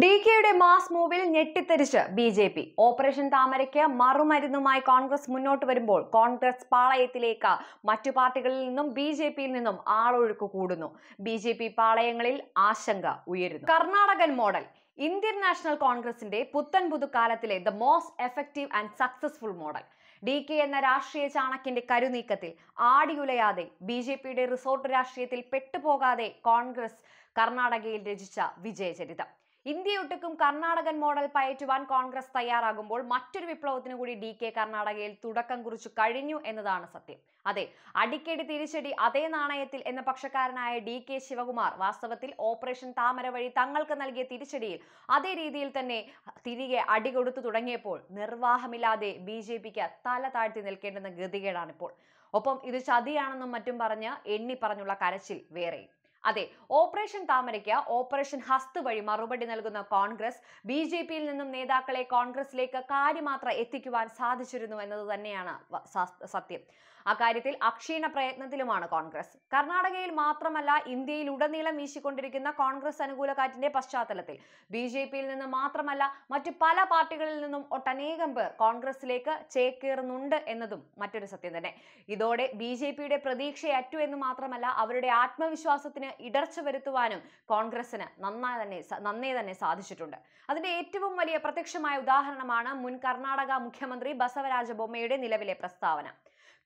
D കെയുടെ mass മൂവിൽ ഞെട്ടിത്തെരിച്ച് ബി ജെ പി ഓപ്പറേഷൻ താമരയ്ക്ക് മറുമരുന്നുമായി കോൺഗ്രസ് മുന്നോട്ട് വരുമ്പോൾ കോൺഗ്രസ് പാളയത്തിലേക്ക് മറ്റു പാർട്ടികളിൽ നിന്നും ബി ജെ പിയിൽ നിന്നും ആളൊഴുക്ക് കൂടുന്നു ബി ജെ പി പാളയങ്ങളിൽ ആശങ്ക ഉയരുന്നു കർണാടകൻ മോഡൽ ഇന്ത്യൻ നാഷണൽ കോൺഗ്രസിന്റെ പുത്തൻ പുതുക്കാലത്തിലെ the most effective and successful model D K എന്ന രാഷ്ട്രീയ ചാണക്കിന്റെ കരുനീക്കത്തിൽ ആടിയുലയാതെ ബി ജെ പിയുടെ റിസോർട്ട് രാഷ്ട്രീയത്തിൽ പെട്ടുപോകാതെ കോൺഗ്രസ് കർണാടകയിൽ രചിച്ച വിജയചരിതം ഇന്ത്യയൊട്ടുക്കും കർണാടകൻ മോഡൽ പയറ്റുവാൻ കോൺഗ്രസ് തയ്യാറാകുമ്പോൾ മറ്റൊരു വിപ്ലവത്തിനു കൂടി ഡി കെ കർണാടകയിൽ തുടക്കം കുറിച്ചു കഴിഞ്ഞു എന്നതാണ് സത്യം അതെ അടിക്കടി തിരിച്ചടി അതേ നാണയത്തിൽ എന്ന പക്ഷക്കാരനായ ഡി കെ ശിവകുമാർ വാസ്തവത്തിൽ ഓപ്പറേഷൻ താമര വഴി തങ്ങൾക്ക് നൽകിയ തിരിച്ചടിയിൽ അതേ രീതിയിൽ തന്നെ തിരികെ അടി കൊടുത്തു തുടങ്ങിയപ്പോൾ നിർവാഹമില്ലാതെ ബി ജെ പിക്ക് തല താഴ്ത്തി നിൽക്കേണ്ടെന്ന ഗതികേടാണിപ്പോൾ ഒപ്പം ഇത് ചതിയാണെന്നും മറ്റും പറഞ്ഞ് എണ്ണി പറഞ്ഞുള്ള കരച്ചിൽ വേറെയും അതെ ഓപ്പറേഷൻ താമരയ്ക്ക് ഓപ്പറേഷൻ ഹസ്ത് വഴി മറുപടി നൽകുന്ന കോൺഗ്രസ് ബി ജെ പിയിൽ നിന്നും നേതാക്കളെ കോൺഗ്രസിലേക്ക് കാര്യമാത്ര എത്തിക്കുവാൻ സാധിച്ചിരുന്നു എന്നത് തന്നെയാണ് സത്യം അക്കാര്യത്തിൽ അക്ഷീണ പ്രയത്നത്തിലുമാണ് കോൺഗ്രസ് കർണാടകയിൽ മാത്രമല്ല ഇന്ത്യയിൽ ഉടനീളം വീശിക്കൊണ്ടിരിക്കുന്ന കോൺഗ്രസ് അനുകൂല കാറ്റിന്റെ പശ്ചാത്തലത്തിൽ ബി ജെ പിയിൽ നിന്ന് മാത്രമല്ല മറ്റു പല പാർട്ടികളിൽ നിന്നും ഒട്ടനേകം പേർ കോൺഗ്രസിലേക്ക് ചേക്കേറുന്നുണ്ട് എന്നതും മറ്റൊരു സത്യം തന്നെ ഇതോടെ ബി ജെ പിയുടെ പ്രതീക്ഷയറ്റു എന്ന് മാത്രമല്ല അവരുടെ ആത്മവിശ്വാസത്തിന് ഇടർച്ച വരുത്തുവാനും കോൺഗ്രസിന് നന്നായി തന്നെ നന്നേ തന്നെ സാധിച്ചിട്ടുണ്ട് അതിന്റെ ഏറ്റവും വലിയ പ്രത്യക്ഷമായ ഉദാഹരണമാണ് മുൻ കർണാടക മുഖ്യമന്ത്രി ബസവരാജ ബൊമ്മയുടെ നിലവിലെ പ്രസ്താവന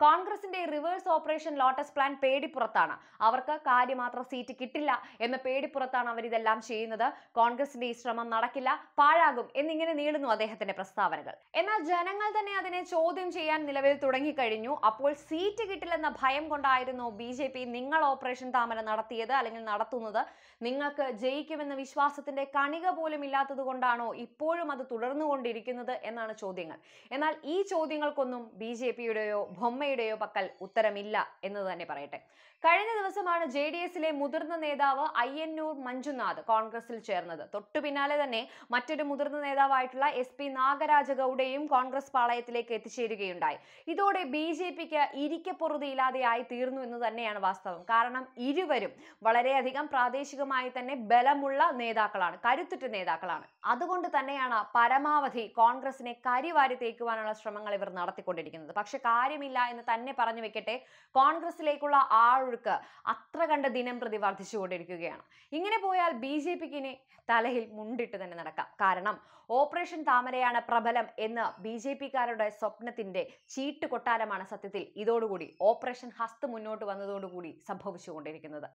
കോൺഗ്രസിന്റെ റിവേഴ്സ് ഓപ്പറേഷൻ ലോട്ടസ് പ്ലാൻ പേടിപ്പുറത്താണ് അവർക്ക് കാര്യമാത്ര സീറ്റ് കിട്ടില്ല എന്ന പേടിപ്പുറത്താണ് അവരിതെല്ലാം ചെയ്യുന്നത് കോൺഗ്രസിന്റെ ഈ ശ്രമം നടക്കില്ല പാഴാകും എന്നിങ്ങനെ നീളുന്നു അദ്ദേഹത്തിന്റെ പ്രസ്താവനകൾ എന്നാൽ ജനങ്ങൾ തന്നെ അതിനെ ചോദ്യം ചെയ്യാൻ നിലവിൽ തുടങ്ങിക്കഴിഞ്ഞു അപ്പോൾ സീറ്റ് കിട്ടില്ലെന്ന ഭയം കൊണ്ടായിരുന്നു ബി ജെ പി നിങ്ങൾ ഓപ്പറേഷൻ താമര നടത്തിയത് അല്ലെങ്കിൽ നടത്തുന്നത് നിങ്ങൾക്ക് ജയിക്കുമെന്ന വിശ്വാസത്തിന്റെ കണിക പോലും ഇല്ലാത്തത് കൊണ്ടാണോ ഇപ്പോഴും അത് തുടർന്നുകൊണ്ടിരിക്കുന്നത് എന്നാണ് ചോദ്യങ്ങൾ എന്നാൽ ഈ ചോദ്യങ്ങൾക്കൊന്നും ബി ജെ പിയുടെയോ ബൊമ്മയുടെയോ പക്കൽ ഉത്തരമില്ല എന്ന് തന്നെ പറയട്ടെ കഴിഞ്ഞ ദിവസമാണ് ജെ ഡി എസിലെ മുതിർന്ന നേതാവ് അയ്യന്നൂർ മഞ്ജുനാഥ് കോൺഗ്രസിൽ ചേർന്നത് തൊട്ടു പിന്നാലെ തന്നെ മറ്റൊരു മുതിർന്ന നേതാവായിട്ടുള്ള എസ് പി നാഗരാജ കോൺഗ്രസ് പാളയത്തിലേക്ക് എത്തിച്ചേരുകയുണ്ടായി ഇതോടെ ബി ജെ പിക്ക് ഇരിക്കപ്പുറതിയില്ലാതെയായി തീർന്നു എന്ന് തന്നെയാണ് വാസ്തവം കാരണം ഇരുവരും വളരെയധികം പ്രാദേശികമായി തന്നെ ബലമുള്ള നേതാക്കളാണ് കരുത്തുറ്റ നേതാക്കളാണ് അതുകൊണ്ട് തന്നെയാണ് പരമാവധി കോൺഗ്രസിനെ കരിവാരി തേക്കുവാനുള്ള ശ്രമങ്ങൾ ഇവർ നടത്തിക്കൊണ്ടിരിക്കുന്നത് പക്ഷെ കാര്യമില്ല എന്ന് തന്നെ പറഞ്ഞു വെക്കട്ടെ കോൺഗ്രസിലേക്കുള്ള ആളൊഴുക്ക് അത്ര കണ്ട് ദിനം പ്രതി വർദ്ധിച്ചുകൊണ്ടിരിക്കുകയാണ് ഇങ്ങനെ പോയാൽ ബി ജെ പിക്ക് ഇനി തലയിൽ മുണ്ടിട്ട് തന്നെ നടക്കാം കാരണം ഓപ്പറേഷൻ താമരയാണ് പ്രബലം എന്ന് ബി ജെ പിക്കാരുടെ സ്വപ്നത്തിന്റെ ചീട്ട് കൊട്ടാരമാണ് സത്യത്തിൽ ഇതോടുകൂടി ഓപ്പറേഷൻ ഹസ്ത് മുന്നോട്ട് വന്നതോടുകൂടി സംഭവിച്ചുകൊണ്ടിരിക്കുന്നത്